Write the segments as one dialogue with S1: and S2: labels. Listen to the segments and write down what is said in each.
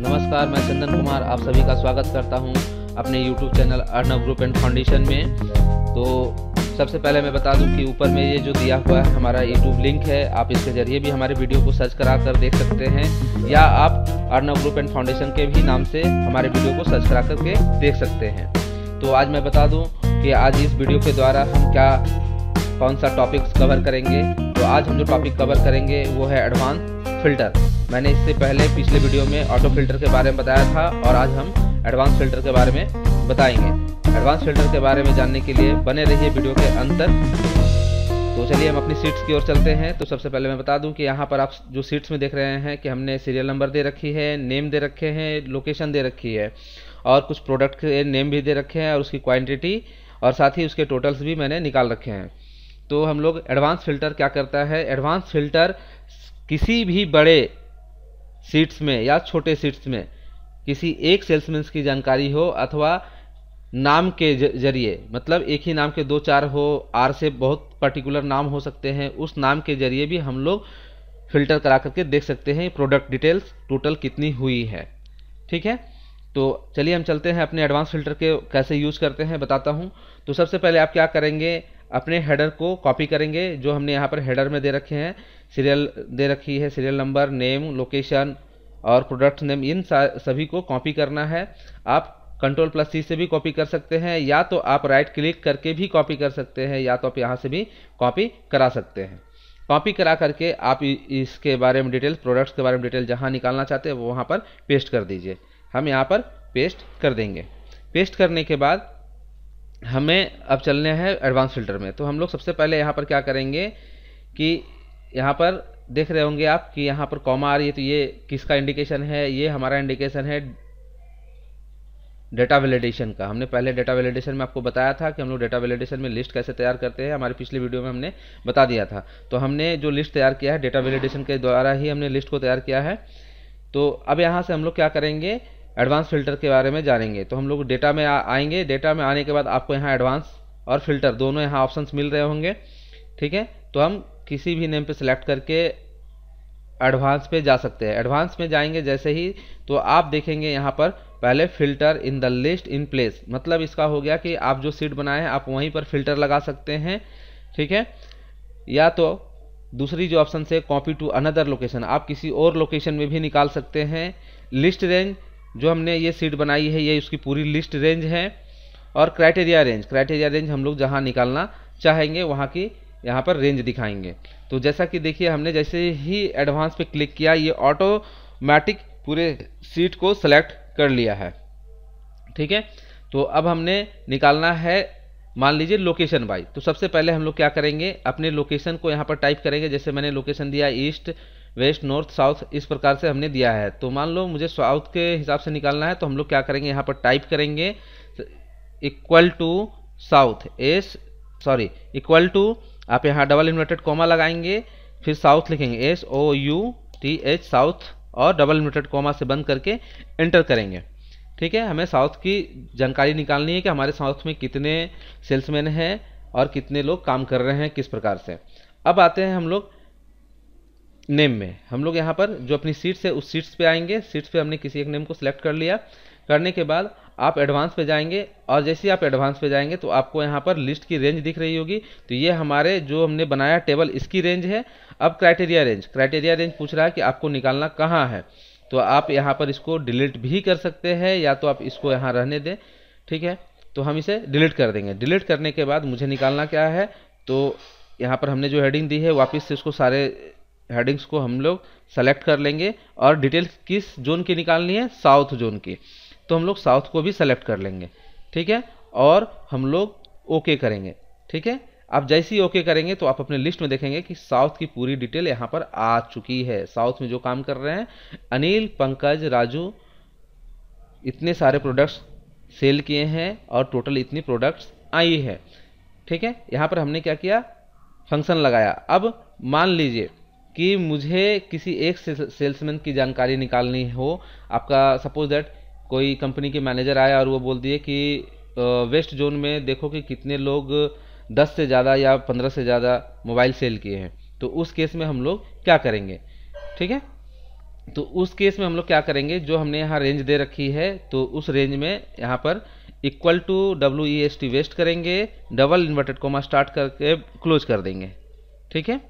S1: नमस्कार मैं चंदन कुमार आप सभी का स्वागत करता हूं अपने YouTube channel Arnav group and foundation में तो सबसे पहले मैं बता दूं कि ऊपर में ये जो दिया हुआ है हमारा यूट्यूब लिंक है आप इसके जरिए भी हमारे वीडियो को सर्च करा कर देख सकते हैं या आप अर्नव ग्रुप एंड फाउंडेशन के भी नाम से हमारे वीडियो को सर्च करा करके देख सकते हैं तो आज मैं बता दूँ कि आज इस वीडियो के द्वारा हम क्या कौन सा टॉपिक्स कवर करेंगे तो आज हम जो टॉपिक कवर करेंगे वो है एडवांस फिल्टर मैंने इससे पहले पिछले वीडियो में ऑटो फिल्टर के बारे में बताया था और आज हम एडवांस फिल्टर के बारे में बताएंगे एडवांस फिल्टर के बारे में जानने के लिए बने रहिए वीडियो के अंत तक तो चलिए हम अपनी सीट्स की ओर चलते हैं तो सबसे पहले मैं बता दूं कि यहाँ पर आप जो सीट्स में देख रहे हैं कि हमने सीरियल नंबर दे रखी है नेम दे रखे हैं लोकेशन दे रखी है और कुछ प्रोडक्ट के नेम भी दे रखे हैं और उसकी क्वांटिटी और साथ ही उसके टोटल्स भी मैंने निकाल रखे हैं तो हम लोग एडवांस फिल्टर क्या करता है एडवांस फिल्टर किसी भी बड़े सीट्स में या छोटे सीट्स में किसी एक सेल्समैन की जानकारी हो अथवा नाम के जरिए मतलब एक ही नाम के दो चार हो आर से बहुत पर्टिकुलर नाम हो सकते हैं उस नाम के जरिए भी हम लोग फिल्टर करा करके देख सकते हैं प्रोडक्ट डिटेल्स टोटल कितनी हुई है ठीक है तो चलिए हम चलते हैं अपने एडवांस फिल्टर के कैसे यूज़ करते हैं बताता हूँ तो सबसे पहले आप क्या करेंगे अपने हेडर को कॉपी करेंगे जो हमने यहाँ पर हेडर में दे रखे हैं सीरियल दे रखी है सीरियल नंबर नेम लोकेशन और प्रोडक्ट नेम इन सभी को कॉपी करना है आप कंट्रोल प्लस सी से भी कॉपी कर सकते हैं या तो आप राइट क्लिक करके भी कॉपी कर सकते हैं या तो आप यहाँ से भी कॉपी करा सकते हैं कॉपी करा करके आप इसके बारे में डिटेल प्रोडक्ट्स के बारे में डिटेल जहाँ निकालना चाहते हैं वहाँ पर पेस्ट कर दीजिए हम यहाँ पर पेस्ट कर देंगे पेस्ट करने के बाद हमें अब चलने हैं एडवांस फिल्टर में तो हम लोग सबसे पहले यहाँ पर क्या करेंगे कि यहाँ पर देख रहे होंगे आप कि यहाँ पर कॉमा आ रही है तो ये किसका इंडिकेशन है ये हमारा इंडिकेशन है डेटा वैलिडेशन का हमने पहले डेटा वैलिडेशन में आपको बताया था कि हम लोग डेटा वैलिडेशन में लिस्ट कैसे तैयार करते हैं हमारे पिछले वीडियो में हमने बता दिया था तो हमने जो लिस्ट तैयार किया है डेटा वैलिडेशन के द्वारा ही हमने लिस्ट को तैयार किया है तो अब यहाँ से हम लोग क्या करेंगे एडवांस फिल्टर के बारे में जानेंगे तो हम लोग डेटा में आएंगे डेटा में आने के बाद आपको यहाँ एडवांस और फिल्टर दोनों यहाँ ऑप्शन मिल रहे होंगे ठीक है तो हम किसी भी नेम पे सेलेक्ट करके एडवांस पे जा सकते हैं एडवांस में जाएंगे जैसे ही तो आप देखेंगे यहाँ पर पहले filter in the list in place मतलब इसका हो गया कि आप जो सीट बनाए हैं आप वहीं पर फिल्टर लगा सकते हैं ठीक है या तो दूसरी जो ऑप्शन से कॉपी टू अनदर लोकेशन आप किसी और लोकेशन में भी निकाल सकते हैं लिस्ट रेंज जो हमने ये सीट बनाई है ये उसकी पूरी लिस्ट रेंज है और क्राइटेरिया रेंज क्राइटेरिया रेंज हम लोग जहाँ निकालना चाहेंगे वहाँ की यहाँ पर रेंज दिखाएंगे तो जैसा कि देखिए हमने जैसे ही एडवांस पे क्लिक किया ये ऑटोमेटिक पूरे सीट को सेलेक्ट कर लिया है ठीक है तो अब हमने निकालना है मान लीजिए लोकेशन बाई तो सबसे पहले हम लोग क्या करेंगे अपने लोकेशन को यहाँ पर टाइप करेंगे जैसे मैंने लोकेशन दिया ईस्ट वेस्ट नॉर्थ साउथ इस प्रकार से हमने दिया है तो मान लो मुझे साउथ के हिसाब से निकालना है तो हम लोग क्या करेंगे यहाँ पर टाइप करेंगे equal to south S sorry equal to आप यहाँ डबल इन्वर्टेड कॉमा लगाएंगे फिर साउथ लिखेंगे S O U T H south और डबल इन्वर्टेड कॉमा से बंद करके एंटर करेंगे ठीक है हमें साउथ की जानकारी निकालनी है कि हमारे साउथ में कितने सेल्समैन हैं और कितने लोग काम कर रहे हैं किस प्रकार से अब आते हैं हम लोग नेम में हम लोग यहाँ पर जो अपनी सीट्स है उस सीट्स पे आएंगे सीट्स पे हमने किसी एक नेम को सिलेक्ट कर लिया करने के बाद आप एडवांस पे जाएंगे और जैसे ही आप एडवांस पे जाएंगे तो आपको यहाँ पर लिस्ट की रेंज दिख रही होगी तो ये हमारे जो हमने बनाया टेबल इसकी रेंज है अब क्राइटेरिया रेंज क्राइटेरिया रेंज पूछ रहा है कि आपको निकालना कहाँ है तो आप यहाँ पर इसको डिलीट भी कर सकते हैं या तो आप इसको यहाँ रहने दें ठीक है तो हम इसे डिलीट कर देंगे डिलीट करने के बाद मुझे निकालना क्या है तो यहाँ पर हमने जो हेडिंग दी है वापस से इसको सारे हेडिंग्स को हम लोग सेलेक्ट कर लेंगे और डिटेल्स किस जोन की निकालनी है साउथ जोन की तो हम लोग साउथ को भी सेलेक्ट कर लेंगे ठीक है और हम लोग ओके okay करेंगे ठीक है आप जैसे ही ओके करेंगे तो आप अपने लिस्ट में देखेंगे कि साउथ की पूरी डिटेल यहाँ पर आ चुकी है साउथ में जो काम कर रहे हैं अनिल पंकज राजू इतने सारे प्रोडक्ट्स सेल किए हैं और टोटल इतनी प्रोडक्ट्स आई है ठीक है यहाँ पर हमने क्या किया फंक्शन लगाया अब मान लीजिए कि मुझे किसी एक सेल्समैन की जानकारी निकालनी हो आपका सपोज दैट कोई कंपनी के मैनेजर आया और वो बोल दिए कि वेस्ट जोन में देखो कि कितने लोग दस से ज़्यादा या पंद्रह से ज़्यादा मोबाइल सेल किए हैं तो उस केस में हम लोग क्या करेंगे ठीक है तो उस केस में हम लोग क्या करेंगे जो हमने यहाँ रेंज दे रखी है तो उस रेंज में यहाँ पर equal to W E S T west करेंगे डबल इन्वर्टेड कोमा स्टार्ट करके क्लोज कर देंगे ठीक है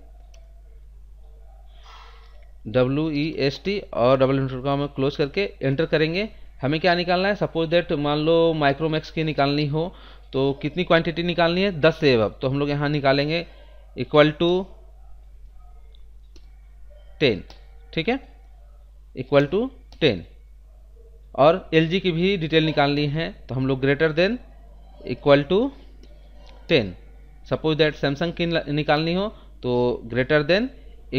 S1: डब्ल्यू ई एस टी और डबल इन्वर्टेड कोमा क्लोज करके एंटर करेंगे हमें क्या निकालना है सपोज दैट मान लो माइक्रोमैक्स की निकालनी हो तो कितनी क्वांटिटी निकालनी है दस से अब तो हम लोग यहाँ निकालेंगे इक्वल टू टेन ठीक है इक्वल टू टेन और एल की भी डिटेल निकालनी है तो हम लोग greater than equal to ten suppose that Samsung की निकालनी हो तो greater than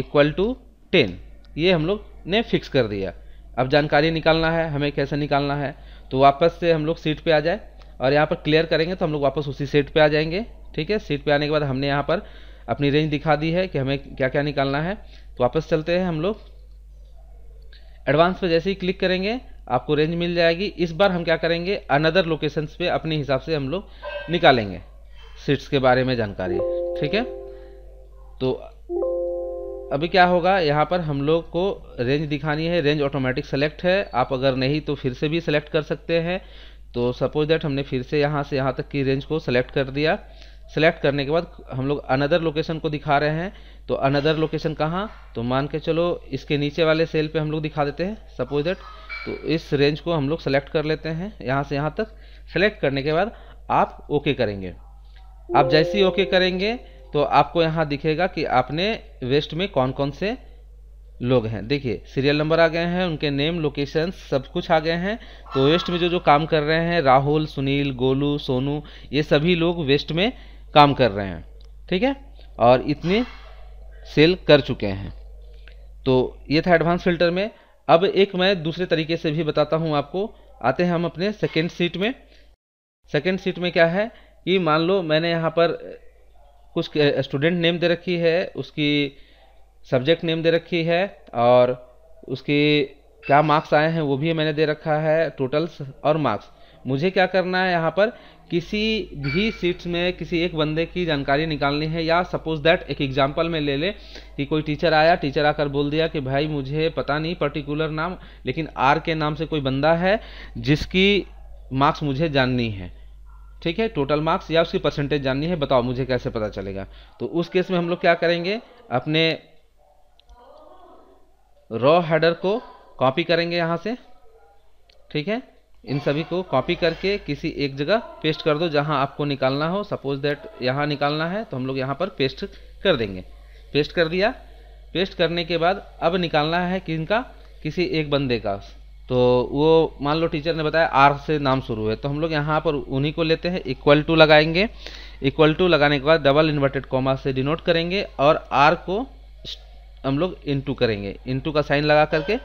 S1: equal to ten ये हम लोग ने फिक्स कर दिया अब जानकारी निकालना है हमें कैसे निकालना है तो वापस से हम लोग सीट पे आ जाए और यहाँ पर क्लियर करेंगे तो हम लोग वापस उसी सीट पे आ जाएंगे ठीक है सीट पे आने के बाद हमने यहाँ पर अपनी रेंज दिखा दी है कि हमें क्या क्या निकालना है तो वापस चलते हैं हम लोग एडवांस पर जैसे ही क्लिक करेंगे आपको रेंज मिल जाएगी इस बार हम क्या करेंगे अनदर लोकेशंस पे अपने हिसाब से हम लोग निकालेंगे सीट्स के बारे में जानकारी ठीक है तो अभी क्या होगा यहाँ पर हम लोग को रेंज दिखानी है रेंज ऑटोमेटिक सेलेक्ट है आप अगर नहीं तो फिर से भी सेलेक्ट कर सकते हैं तो सपोज दैट हमने फिर से यहाँ से यहाँ तक की रेंज को सेलेक्ट कर दिया सेलेक्ट करने के बाद हम लोग अनदर लोकेशन को दिखा रहे हैं तो अनदर लोकेशन कहाँ तो मान के चलो इसके नीचे वाले सेल पे हम लोग दिखा देते हैं सपोज दैट तो इस रेंज को हम लोग सेलेक्ट कर लेते हैं यहाँ से यहाँ तक सेलेक्ट करने के बाद आप ओके करेंगे आप जैसे ही ओके करेंगे तो आपको यहाँ दिखेगा कि आपने वेस्ट में कौन कौन से लोग हैं देखिए सीरियल नंबर आ गए हैं उनके नेम लोकेशन सब कुछ आ गए हैं तो वेस्ट में जो जो काम कर रहे हैं राहुल सुनील गोलू सोनू ये सभी लोग वेस्ट में काम कर रहे हैं ठीक है और इतने सेल कर चुके हैं तो ये था एडवांस फिल्टर में अब एक मैं दूसरे तरीके से भी बताता हूँ आपको आते हैं हम अपने सेकेंड सीट में सेकेंड सीट में क्या है कि मान लो मैंने यहाँ पर कुछ स्टूडेंट नेम दे रखी है उसकी सब्जेक्ट नेम दे रखी है और उसके क्या मार्क्स आए हैं वो भी मैंने दे रखा है टोटल्स और मार्क्स मुझे क्या करना है यहाँ पर किसी भी सीट्स में किसी एक बंदे की जानकारी निकालनी है या सपोज दैट एक एग्जांपल में ले ले कि कोई टीचर आया टीचर आकर बोल दिया कि भाई मुझे पता नहीं पर्टिकुलर नाम लेकिन आर के नाम से कोई बंदा है जिसकी मार्क्स मुझे जाननी है ठीक है टोटल मार्क्स या उसकी परसेंटेज जाननी है बताओ मुझे कैसे पता चलेगा तो उस केस में हम लोग क्या करेंगे अपने रॉ हेडर को कॉपी करेंगे यहाँ से ठीक है इन सभी को कॉपी करके किसी एक जगह पेस्ट कर दो जहाँ आपको निकालना हो सपोज दैट यहाँ निकालना है तो हम लोग यहाँ पर पेस्ट कर देंगे पेस्ट कर दिया पेस्ट करने के बाद अब निकालना है किनका किसी एक बंदे का तो वो मान लो टीचर ने बताया आर से नाम शुरू है तो हम लोग यहाँ पर उन्हीं को लेते हैं इक्वल टू लगाएंगे इक्वल टू लगाने के बाद डबल इन्वर्टेड कॉमा से डिनोट करेंगे और आर को हम लोग इनटू करेंगे इनटू का साइन लगा करके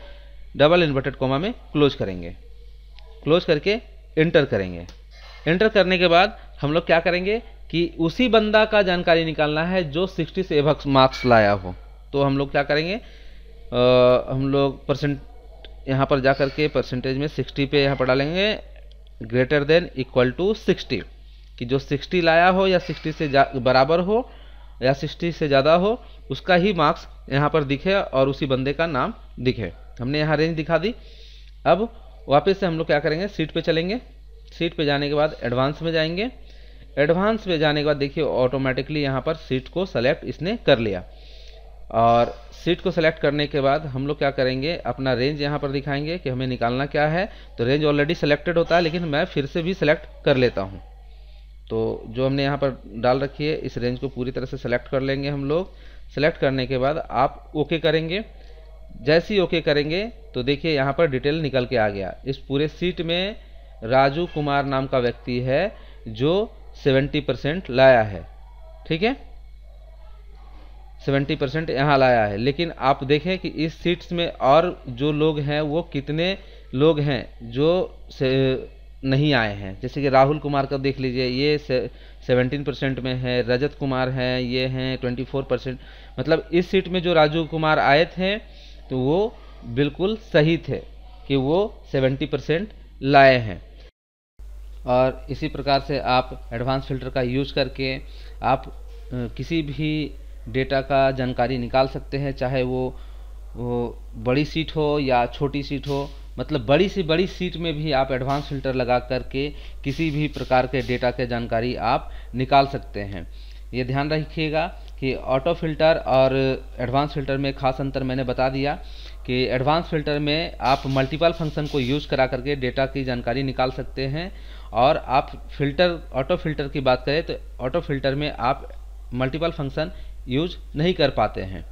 S1: डबल इन्वर्टेड कॉमा में क्लोज करेंगे क्लोज करके इंटर करेंगे इंटर करने के बाद हम लोग क्या करेंगे कि उसी बंदा का जानकारी निकालना है जो सिक्सटी से मार्क्स लाया हो तो हम लोग क्या करेंगे आ, हम लोग परसेंट यहाँ पर जा करके के परसेंटेज में सिक्सटी पे यहाँ पर डालेंगे greater than equal to sixty कि जो सिक्सटी लाया हो या सिक्सटी से बराबर हो या सिक्सटी से ज़्यादा हो उसका ही मार्क्स यहाँ पर दिखे और उसी बंदे का नाम दिखे हमने यहाँ रेंज दिखा दी अब वापस से हम लोग क्या करेंगे सीट पर चलेंगे सीट पर जाने के बाद एडवांस में जाएंगे एडवांस में जाने के बाद देखिए ऑटोमेटिकली यहाँ पर सीट को सेलेक्ट इसने कर लिया और सीट को सेलेक्ट करने के बाद हम लोग क्या करेंगे अपना रेंज यहाँ पर दिखाएंगे कि हमें निकालना क्या है तो रेंज ऑलरेडी सेलेक्टेड होता है लेकिन मैं फिर से भी सेलेक्ट कर लेता हूँ तो जो हमने यहाँ पर डाल रखी है इस रेंज को पूरी तरह से सेलेक्ट कर लेंगे हम लोग सेलेक्ट करने के बाद आप ओके करेंगे जैसे ही ओके करेंगे तो देखिए यहाँ पर डिटेल निकल के आ गया इस पूरे सीट में राजू कुमार नाम का व्यक्ति है जो सेवेंटी परसेंट लाया है ठीक है सेवेंटी परसेंट यहाँ लाया है लेकिन आप देखें कि इस सीट्स में और जो लोग हैं वो कितने लोग हैं जो से नहीं आए हैं जैसे कि राहुल कुमार का देख लीजिए ये सेवेंटीन परसेंट में है रजत कुमार हैं ये हैं ट्वेंटी फोर परसेंट मतलब इस सीट में जो राजू कुमार आए थे तो वो बिल्कुल सही थे कि वो सेवेंटी परसेंट लाए हैं और इसी प्रकार से आप एडवांस फिल्टर का यूज करके आप किसी भी डेटा का जानकारी निकाल सकते हैं चाहे वो वो बड़ी सीट हो या छोटी सीट हो मतलब बड़ी से बड़ी सीट में भी आप एडवांस फिल्टर लगा करके किसी भी प्रकार के डेटा के जानकारी आप निकाल सकते हैं ये ध्यान रखिएगा कि ऑटो फिल्टर और एडवांस फिल्टर में खास अंतर मैंने बता दिया कि एडवांस फिल्टर में आप मल्टीपल फंक्शन को यूज करा करके डेटा की जानकारी निकाल सकते हैं और आप फिल्टर ऑटो फिल्टर की बात करें तो ऑटो फिल्टर में आप मल्टीपल फंक्शन यूज नहीं कर पाते हैं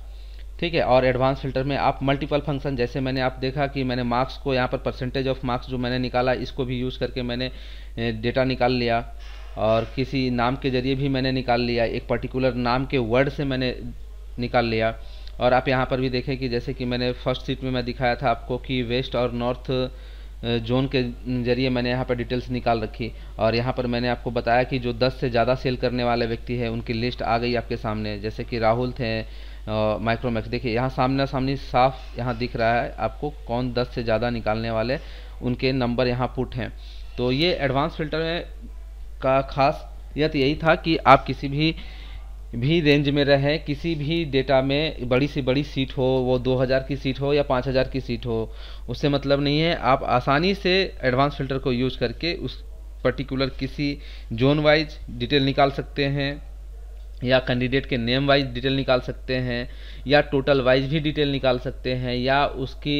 S1: ठीक है और एडवांस फिल्टर में आप मल्टीपल फंक्शन जैसे मैंने आप देखा कि मैंने मार्क्स को यहाँ पर परसेंटेज ऑफ मार्क्स जो मैंने निकाला इसको भी यूज़ करके मैंने डेटा निकाल लिया और किसी नाम के ज़रिए भी मैंने निकाल लिया एक पर्टिकुलर नाम के वर्ड से मैंने निकाल लिया और आप यहाँ पर भी देखें कि जैसे कि मैंने फर्स्ट सीट में मैं दिखाया था आपको कि वेस्ट और नॉर्थ जोन के जरिए मैंने यहाँ पर डिटेल्स निकाल रखी और यहाँ पर मैंने आपको बताया कि जो 10 से ज़्यादा सेल करने वाले व्यक्ति हैं उनकी लिस्ट आ गई आपके सामने जैसे कि राहुल थे माइक्रोमैक्स देखिए यहाँ सामना सामने साफ यहाँ दिख रहा है आपको कौन 10 से ज़्यादा निकालने वाले उनके नंबर यहाँ पुट हैं तो ये एडवांस फिल्टर में का खास यही था कि आप किसी भी भी रेंज में रहें किसी भी डेटा में बड़ी से बड़ी सीट हो वो 2000 की सीट हो या 5000 की सीट हो उससे मतलब नहीं है आप आसानी से एडवांस फिल्टर को यूज करके उस पर्टिकुलर किसी जोन वाइज डिटेल निकाल सकते हैं या कैंडिडेट के नेम वाइज डिटेल निकाल सकते हैं या टोटल वाइज भी डिटेल निकाल सकते हैं या उसकी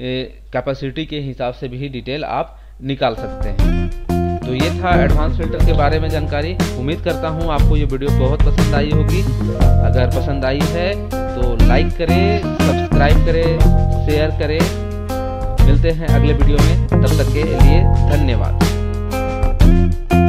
S1: कैपेसिटी के हिसाब से भी डिटेल आप निकाल सकते हैं तो ये था एडवांस फिल्टर के बारे में जानकारी उम्मीद करता हूँ आपको ये वीडियो बहुत पसंद आई होगी अगर पसंद आई है तो लाइक करें सब्सक्राइब करें शेयर करें मिलते हैं अगले वीडियो में तब तक के लिए धन्यवाद